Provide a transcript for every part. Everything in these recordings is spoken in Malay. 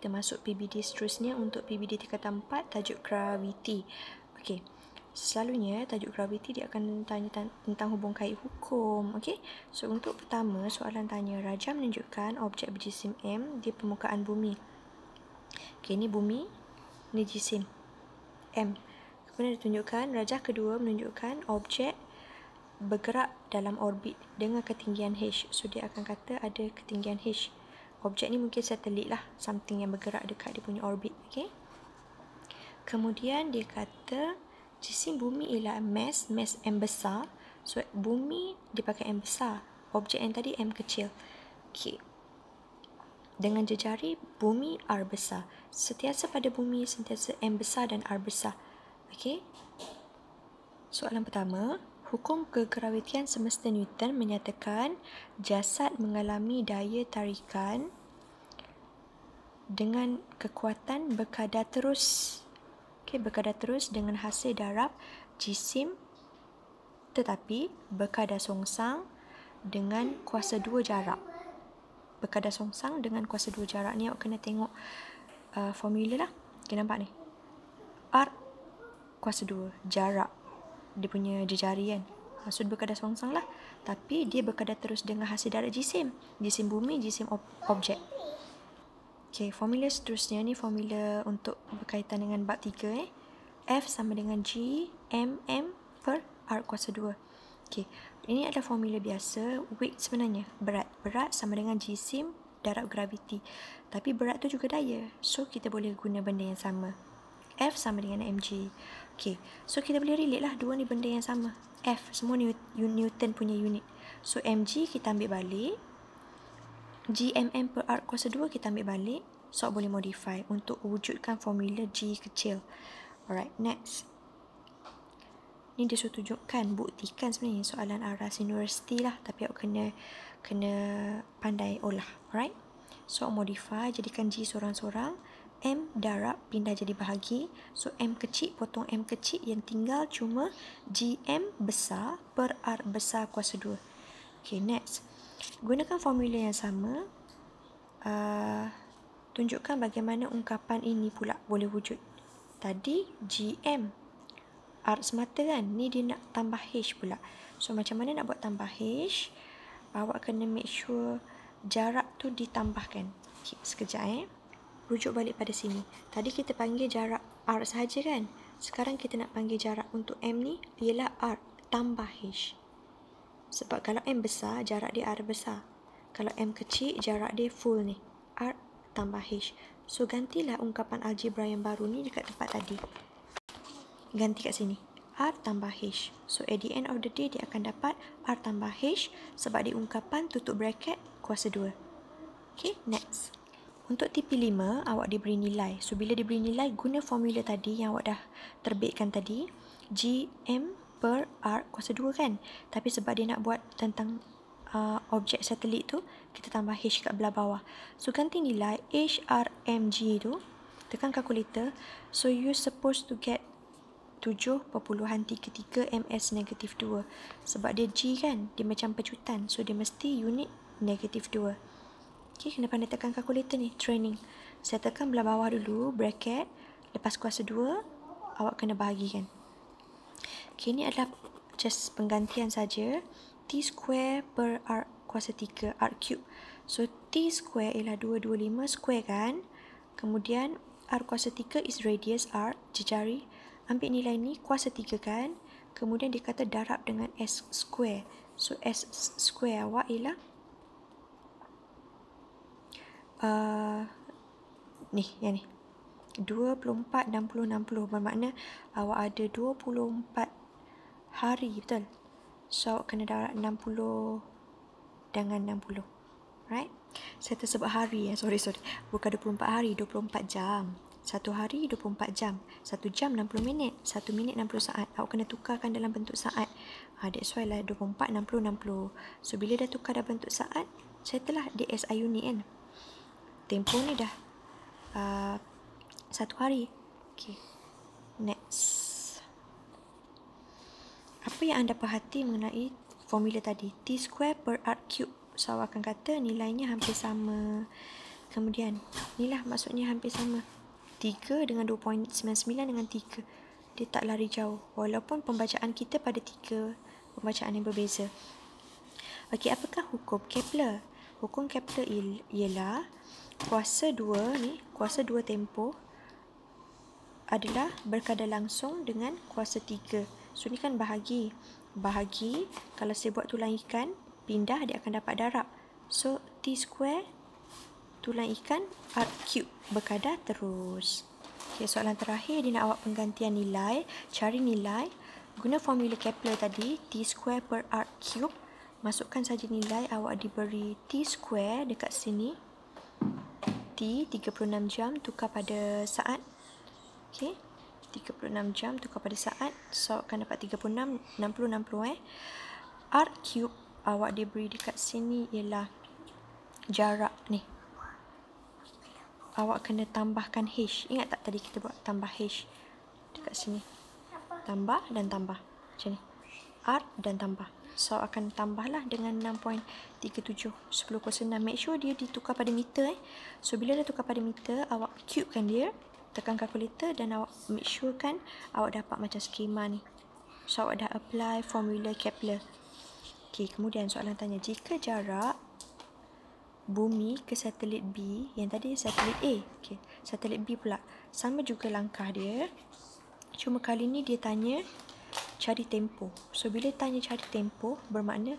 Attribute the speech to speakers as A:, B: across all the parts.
A: kita masuk PBD seterusnya untuk PBD tingkatan 4 tajuk graviti. Okey. Selalunya tajuk graviti dia akan tanya tentang hubung kait hukum. Okey. So untuk pertama soalan tanya rajah menunjukkan objek berjisim M di permukaan bumi. Okey ni bumi ni jisim M. Kemudian ditunjukkan rajah kedua menunjukkan objek bergerak dalam orbit dengan ketinggian h. So dia akan kata ada ketinggian h objek ni mungkin satelit lah something yang bergerak dekat dia punya orbit okay? kemudian dia kata jisim bumi ialah mass mass M besar so bumi dia pakai M besar objek yang tadi M kecil okay. dengan jejari bumi R besar sentiasa pada bumi sentiasa M besar dan R besar okay? soalan pertama Hukum kegravitian semesta Newton menyatakan jasad mengalami daya tarikan dengan kekuatan berkadar terus okay, berkadar terus dengan hasil darab jisim tetapi berkadar songsang dengan kuasa dua jarak berkadar songsang dengan kuasa dua jarak ni awak kena tengok uh, formula lah okay, nampak ni R kuasa dua jarak dia punya jejari kan Maksud ha, berkadar songsang lah Tapi dia berkadar terus dengan hasil darat jisim Jisim bumi, jisim ob- objek Okay, formula seterusnya ni formula untuk berkaitan dengan bab 3 eh F sama dengan G, M, M per R kuasa 2 Okay, ini adalah formula biasa Weight sebenarnya, berat Berat sama dengan jisim darab graviti Tapi berat tu juga daya So, kita boleh guna benda yang sama F sama dengan MG Okay, so kita boleh relate lah dua ni benda yang sama. F, semua Newton punya unit. So, mg kita ambil balik. gmm per r kuasa 2 kita ambil balik. So, boleh modify untuk wujudkan formula g kecil. Alright, next. Ni dia suruh tunjukkan, buktikan sebenarnya soalan aras universiti lah. Tapi awak kena kena pandai olah. Alright? So, modify, jadikan g seorang-seorang. M darab pindah jadi bahagi. So M kecil potong M kecil yang tinggal cuma GM besar per R besar kuasa 2. Okay next. Gunakan formula yang sama. Uh, tunjukkan bagaimana ungkapan ini pula boleh wujud. Tadi GM. R semata kan? Ni dia nak tambah H pula. So macam mana nak buat tambah H? Awak kena make sure jarak tu ditambahkan. Okay, sekejap eh rujuk balik pada sini. Tadi kita panggil jarak R sahaja kan? Sekarang kita nak panggil jarak untuk M ni ialah R tambah H. Sebab kalau M besar, jarak dia R besar. Kalau M kecil, jarak dia full ni. R tambah H. So, gantilah ungkapan algebra yang baru ni dekat tempat tadi. Ganti kat sini. R tambah H. So, at the end of the day, dia akan dapat R tambah H sebab dia ungkapan tutup bracket kuasa 2. Okay, next. Untuk TP5, awak diberi nilai. So, bila diberi nilai, guna formula tadi yang awak dah terbitkan tadi. GM per R kuasa 2 kan? Tapi sebab dia nak buat tentang uh, objek satelit tu, kita tambah H kat belah bawah. So, ganti nilai HRMG tu. Tekan kalkulator. So, you supposed to get 7.33 ms negatif 2 sebab dia g kan dia macam pecutan so dia mesti unit negatif Okay, kena pandai tekan kalkulator ni. Training. Saya tekan belah bawah dulu. Bracket. Lepas kuasa dua, awak kena bahagikan. Okay, ini adalah just penggantian saja. T square per R kuasa tiga R cube. So, T square ialah 225 square kan. Kemudian, R kuasa tiga is radius R. Jejari. Ambil nilai ni kuasa tiga kan. Kemudian, dia kata darab dengan S square. So, S square awak ialah 225. Ah, ni yang ni 24 60 60 bermakna ah, awak ada 24 hari betul so awak kena darat 60 dengan 60 right saya tersebut hari ya sorry sorry bukan 24 hari 24 jam satu hari 24 jam Satu jam 60 minit Satu minit 60 saat Awak kena tukarkan dalam bentuk saat ha, That's why lah 24, 60, 60 So bila dah tukar dalam bentuk saat saya telah DSI unit kan eh? Tempo ni dah uh, satu hari. Okay. Next. Apa yang anda perhati mengenai formula tadi? T square per R cube. So, akan kata nilainya hampir sama. Kemudian, inilah maksudnya hampir sama. 3 dengan 2.99 dengan 3. Dia tak lari jauh. Walaupun pembacaan kita pada 3 pembacaan yang berbeza. Okey, apakah hukum Kepler? Hukum kapital ialah kuasa dua ni, kuasa dua tempo adalah berkadar langsung dengan kuasa tiga. So ni kan bahagi. Bahagi, kalau saya buat tulang ikan, pindah dia akan dapat darab. So T square tulang ikan R cube berkadar terus. Okay, soalan terakhir dia nak awak penggantian nilai, cari nilai. Guna formula Kepler tadi, T square per R cube Masukkan saja nilai awak diberi T square dekat sini. T 36 jam tukar pada saat. Okey. 36 jam tukar pada saat. So akan dapat 36 60 60 eh. R cube awak diberi dekat sini ialah jarak ni. Awak kena tambahkan H. Ingat tak tadi kita buat tambah H dekat sini. Tambah dan tambah. Macam ni. R dan tambah. So akan tambahlah dengan 6.37 10.6 Make sure dia ditukar pada meter eh. So bila dia tukar pada meter Awak kan dia Tekan calculator Dan awak make sure kan Awak dapat macam skema ni So awak dah apply formula Kepler Okay kemudian soalan tanya Jika jarak Bumi ke satelit B Yang tadi satelit A okay, Satelit B pula Sama juga langkah dia Cuma kali ni dia tanya cari tempo. So bila tanya cari tempo bermakna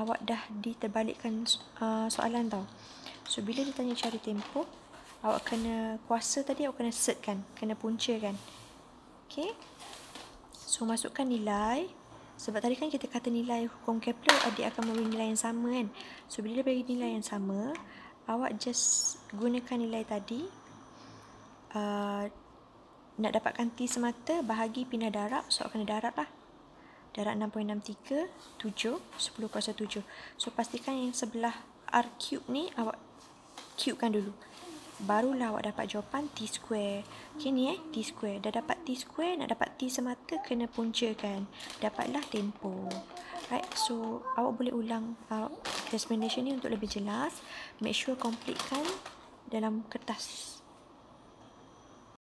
A: awak dah diterbalikkan uh, soalan tau. So bila dia tanya cari tempo awak kena kuasa tadi awak kena set kan, kena punca kan. Okay. So masukkan nilai. Sebab tadi kan kita kata nilai hukum Kepler adik akan memberi nilai yang sama kan. So bila dia bagi nilai yang sama, awak just gunakan nilai tadi. Uh, nak dapatkan T semata, bahagi pindah darab. So, kena darab lah. Darab 6.637 7, So, pastikan yang sebelah R cube ni, awak cube kan dulu. Barulah awak dapat jawapan T square. Okay, ni eh, T square. Dah dapat T square, nak dapat T semata, kena kan Dapatlah tempo Right, so awak boleh ulang uh, explanation ni untuk lebih jelas. Make sure complete kan dalam kertas.